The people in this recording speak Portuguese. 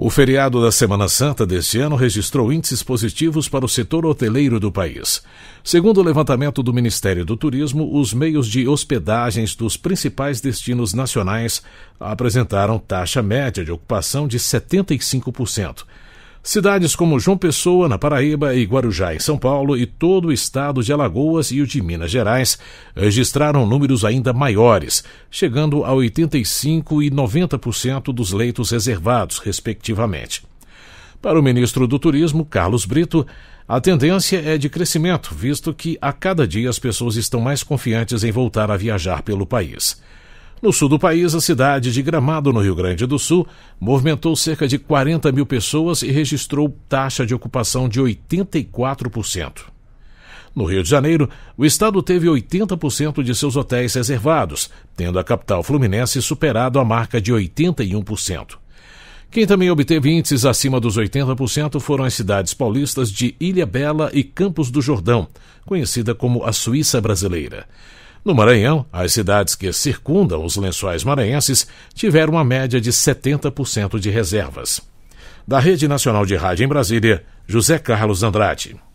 O feriado da Semana Santa deste ano registrou índices positivos para o setor hoteleiro do país. Segundo o levantamento do Ministério do Turismo, os meios de hospedagens dos principais destinos nacionais apresentaram taxa média de ocupação de 75%, Cidades como João Pessoa, na Paraíba, e Guarujá, em São Paulo, e todo o estado de Alagoas e o de Minas Gerais registraram números ainda maiores, chegando a 85% e 90% dos leitos reservados, respectivamente. Para o ministro do Turismo, Carlos Brito, a tendência é de crescimento, visto que a cada dia as pessoas estão mais confiantes em voltar a viajar pelo país. No sul do país, a cidade de Gramado, no Rio Grande do Sul, movimentou cerca de 40 mil pessoas e registrou taxa de ocupação de 84%. No Rio de Janeiro, o estado teve 80% de seus hotéis reservados, tendo a capital fluminense superado a marca de 81%. Quem também obteve índices acima dos 80% foram as cidades paulistas de Ilha Bela e Campos do Jordão, conhecida como a Suíça Brasileira. No Maranhão, as cidades que circundam os lençóis maranhenses tiveram uma média de 70% de reservas. Da Rede Nacional de Rádio em Brasília, José Carlos Andrade.